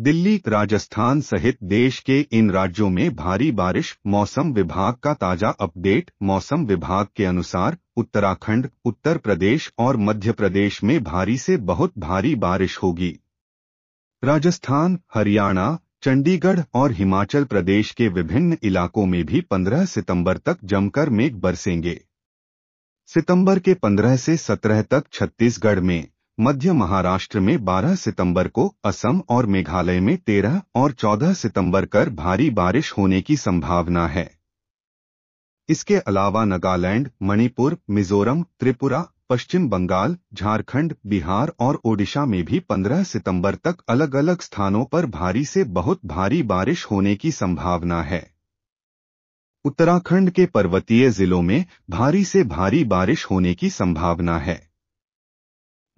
दिल्ली राजस्थान सहित देश के इन राज्यों में भारी बारिश मौसम विभाग का ताजा अपडेट मौसम विभाग के अनुसार उत्तराखंड उत्तर प्रदेश और मध्य प्रदेश में भारी से बहुत भारी बारिश होगी राजस्थान हरियाणा चंडीगढ़ और हिमाचल प्रदेश के विभिन्न इलाकों में भी 15 सितंबर तक जमकर मेघ बरसेंगे सितंबर के 15 से 17 तक छत्तीसगढ़ में मध्य महाराष्ट्र में 12 सितंबर को असम और मेघालय में 13 और 14 सितंबर कर भारी बारिश होने की संभावना है इसके अलावा नागालैंड मणिपुर मिजोरम त्रिपुरा पश्चिम बंगाल झारखंड बिहार और ओडिशा में भी 15 सितंबर तक अलग अलग स्थानों पर भारी से बहुत भारी बारिश होने की संभावना है उत्तराखंड के पर्वतीय जिलों में भारी से भारी बारिश होने की संभावना है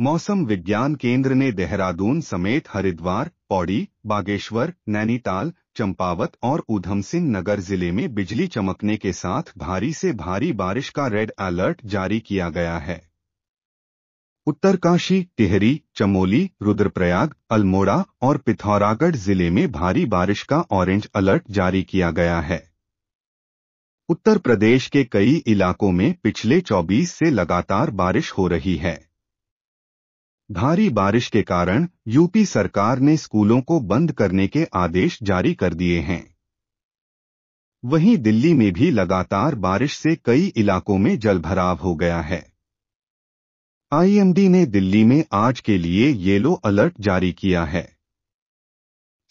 मौसम विज्ञान केंद्र ने देहरादून समेत हरिद्वार पौड़ी बागेश्वर नैनीताल चंपावत और ऊधम सिंह नगर जिले में बिजली चमकने के साथ भारी से भारी बारिश का रेड अलर्ट जारी किया गया है उत्तरकाशी टिहरी चमोली रुद्रप्रयाग अल्मोड़ा और पिथौरागढ़ जिले में भारी बारिश का ऑरेंज अलर्ट जारी किया गया है उत्तर प्रदेश के कई इलाकों में पिछले 24 से लगातार बारिश हो रही है भारी बारिश के कारण यूपी सरकार ने स्कूलों को बंद करने के आदेश जारी कर दिए हैं वहीं दिल्ली में भी लगातार बारिश से कई इलाकों में जलभराव हो गया है आईएमडी ने दिल्ली में आज के लिए येलो अलर्ट जारी किया है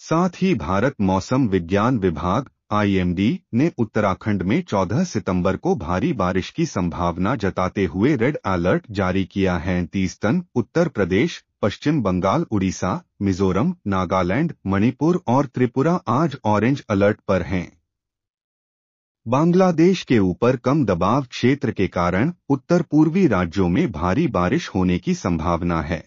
साथ ही भारत मौसम विज्ञान विभाग आईएमडी ने उत्तराखंड में 14 सितंबर को भारी बारिश की संभावना जताते हुए रेड अलर्ट जारी किया है तीस तन उत्तर प्रदेश पश्चिम बंगाल उड़ीसा मिजोरम नागालैंड मणिपुर और त्रिपुरा आज ऑरेंज अलर्ट पर हैं बांग्लादेश के ऊपर कम दबाव क्षेत्र के कारण उत्तर पूर्वी राज्यों में भारी बारिश होने की संभावना है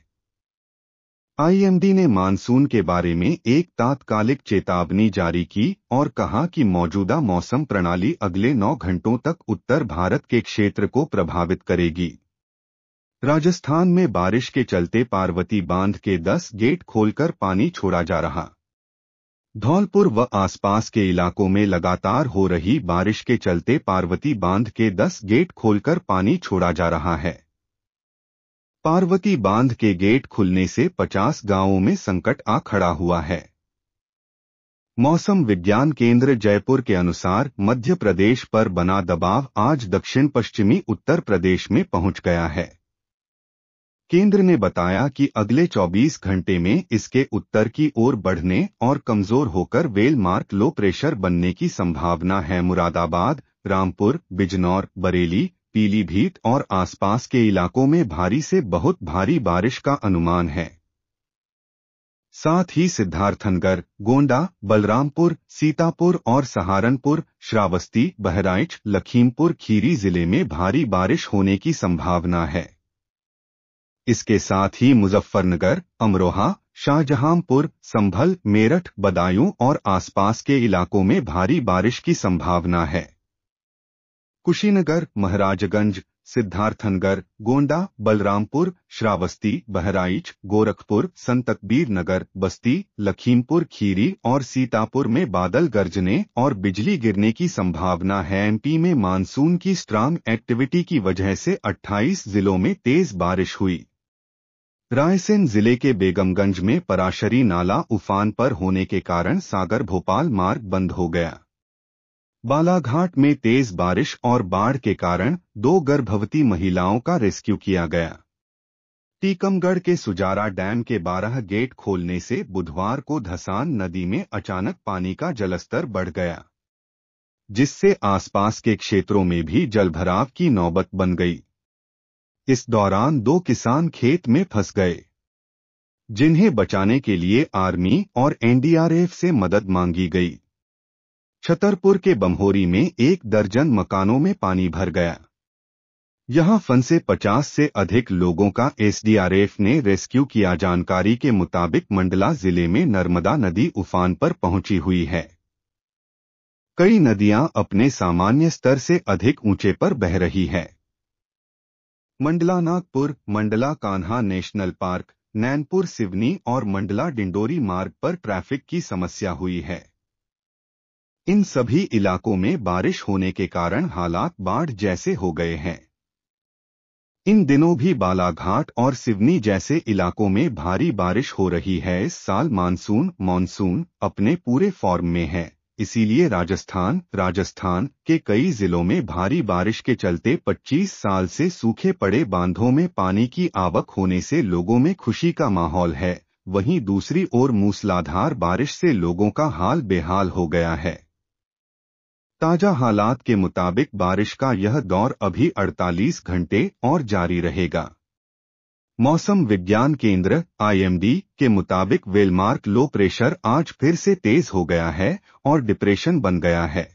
आईएमडी ने मानसून के बारे में एक तात्कालिक चेतावनी जारी की और कहा कि मौजूदा मौसम प्रणाली अगले नौ घंटों तक उत्तर भारत के क्षेत्र को प्रभावित करेगी राजस्थान में बारिश के चलते पार्वती बांध के 10 गेट खोलकर पानी छोड़ा जा रहा धौलपुर व आसपास के इलाकों में लगातार हो रही बारिश के चलते पार्वती बांध के 10 गेट खोलकर पानी छोड़ा जा रहा है पार्वती बांध के गेट खुलने से 50 गांवों में संकट आ खड़ा हुआ है मौसम विज्ञान केंद्र जयपुर के अनुसार मध्य प्रदेश पर बना दबाव आज दक्षिण पश्चिमी उत्तर प्रदेश में पहुंच गया है केंद्र ने बताया कि अगले 24 घंटे में इसके उत्तर की ओर बढ़ने और कमजोर होकर वेल मार्क लो प्रेशर बनने की संभावना है मुरादाबाद रामपुर बिजनौर बरेली पीलीभीत और आसपास के इलाकों में भारी से बहुत भारी बारिश का अनुमान है साथ ही सिद्धार्थनगर गोंडा बलरामपुर सीतापुर और सहारनपुर श्रावस्ती बहराइच लखीमपुर खीरी जिले में भारी बारिश होने की संभावना है इसके साथ ही मुजफ्फरनगर अमरोहा शाहजहांपुर संभल मेरठ बदायूं और आसपास के इलाकों में भारी बारिश की संभावना है कुशीनगर महराजगंज सिद्धार्थनगर गोंडा बलरामपुर श्रावस्ती बहराइच गोरखपुर संतकबीर नगर बस्ती लखीमपुर खीरी और सीतापुर में बादल गरजने और बिजली गिरने की संभावना है एमपी में मानसून की स्ट्रांग एक्टिविटी की वजह से 28 जिलों में तेज बारिश हुई रायसेन जिले के बेगमगंज में पराशरी नाला उफान पर होने के कारण सागर भोपाल मार्ग बंद हो गया बालाघाट में तेज बारिश और बाढ़ के कारण दो गर्भवती महिलाओं का रेस्क्यू किया गया टीकमगढ़ के सुजारा डैम के 12 गेट खोलने से बुधवार को धसान नदी में अचानक पानी का जलस्तर बढ़ गया जिससे आसपास के क्षेत्रों में भी जलभराव की नौबत बन गई इस दौरान दो किसान खेत में फंस गए जिन्हें बचाने के लिए आर्मी और एनडीआरएफ से मदद मांगी गई छतरपुर के बमहोरी में एक दर्जन मकानों में पानी भर गया यहां फंसे 50 से अधिक लोगों का एसडीआरएफ ने रेस्क्यू किया जानकारी के मुताबिक मंडला जिले में नर्मदा नदी उफान पर पहुंची हुई है कई नदियां अपने सामान्य स्तर से अधिक ऊंचे पर बह रही है मंडला नागपुर मंडला कान्हा नेशनल पार्क नैनपुर सिवनी और मंडला डिंडोरी मार्ग पर ट्रैफिक की समस्या हुई है इन सभी इलाकों में बारिश होने के कारण हालात बाढ़ जैसे हो गए हैं इन दिनों भी बालाघाट और सिवनी जैसे इलाकों में भारी बारिश हो रही है इस साल मानसून मानसून अपने पूरे फॉर्म में है इसीलिए राजस्थान राजस्थान के कई जिलों में भारी बारिश के चलते 25 साल से सूखे पड़े बांधों में पानी की आवक होने से लोगों में खुशी का माहौल है वहीं दूसरी ओर मूसलाधार बारिश से लोगों का हाल बेहाल हो गया है ताजा हालात के मुताबिक बारिश का यह दौर अभी 48 घंटे और जारी रहेगा मौसम विज्ञान केंद्र आईएमडी के मुताबिक वेलमार्क लो प्रेशर आज फिर से तेज हो गया है और डिप्रेशन बन गया है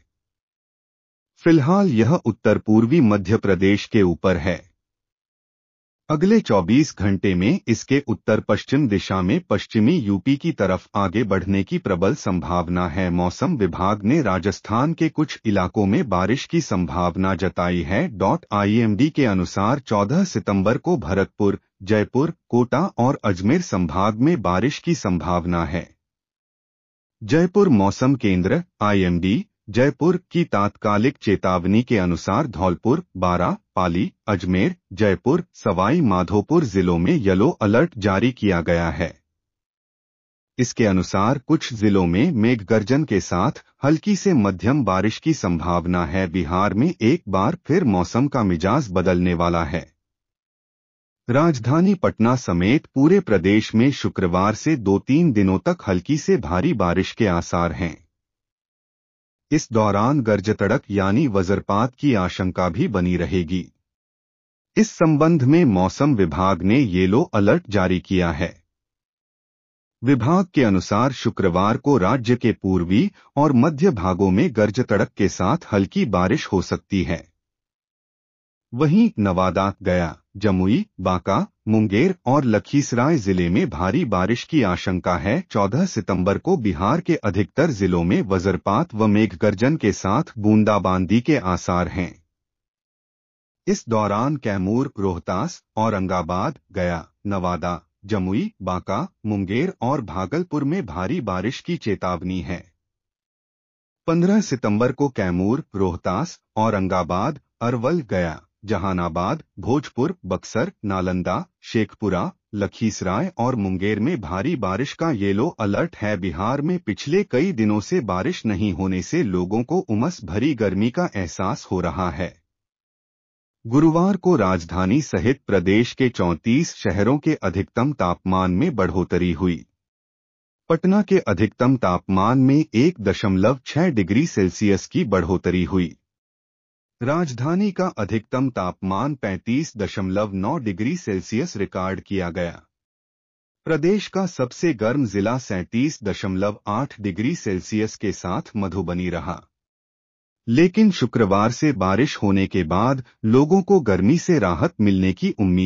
फिलहाल यह उत्तर पूर्वी मध्य प्रदेश के ऊपर है अगले 24 घंटे में इसके उत्तर पश्चिम दिशा में पश्चिमी यूपी की तरफ आगे बढ़ने की प्रबल संभावना है मौसम विभाग ने राजस्थान के कुछ इलाकों में बारिश की संभावना जताई है डॉट आई के अनुसार 14 सितंबर को भरतपुर जयपुर कोटा और अजमेर संभाग में बारिश की संभावना है जयपुर मौसम केंद्र आईएमडी जयपुर की तात्कालिक चेतावनी के अनुसार धौलपुर बारा पाली अजमेर जयपुर सवाई माधोपुर जिलों में येलो अलर्ट जारी किया गया है इसके अनुसार कुछ जिलों में मेघ गर्जन के साथ हल्की से मध्यम बारिश की संभावना है बिहार में एक बार फिर मौसम का मिजाज बदलने वाला है राजधानी पटना समेत पूरे प्रदेश में शुक्रवार से दो तीन दिनों तक हल्की से भारी बारिश के आसार हैं इस दौरान गर्ज तड़क यानी वज्रपात की आशंका भी बनी रहेगी इस संबंध में मौसम विभाग ने येलो अलर्ट जारी किया है विभाग के अनुसार शुक्रवार को राज्य के पूर्वी और मध्य भागों में गर्ज तड़क के साथ हल्की बारिश हो सकती है वहीं नवादा गया जमुई बांका मुंगेर और लखीसराय जिले में भारी बारिश की आशंका है 14 सितंबर को बिहार के अधिकतर जिलों में वज्रपात व मेघ गर्जन के साथ बूंदाबांदी के आसार हैं इस दौरान कैमूर रोहतास औरंगाबाद गया नवादा जमुई बांका मुंगेर और भागलपुर में भारी बारिश की चेतावनी है 15 सितंबर को कैमूर रोहतास औरंगाबाद अरवल गया जहानाबाद भोजपुर बक्सर नालंदा शेखपुरा लखीसराय और मुंगेर में भारी बारिश का येलो अलर्ट है बिहार में पिछले कई दिनों से बारिश नहीं होने से लोगों को उमस भरी गर्मी का एहसास हो रहा है गुरुवार को राजधानी सहित प्रदेश के 34 शहरों के अधिकतम तापमान में बढ़ोतरी हुई पटना के अधिकतम तापमान में एक दशमलव छह डिग्री सेल्सियस की बढ़ोतरी हुई राजधानी का अधिकतम तापमान 35.9 डिग्री सेल्सियस रिकॉर्ड किया गया प्रदेश का सबसे गर्म जिला 37.8 डिग्री सेल्सियस के साथ मधुबनी रहा लेकिन शुक्रवार से बारिश होने के बाद लोगों को गर्मी से राहत मिलने की उम्मीद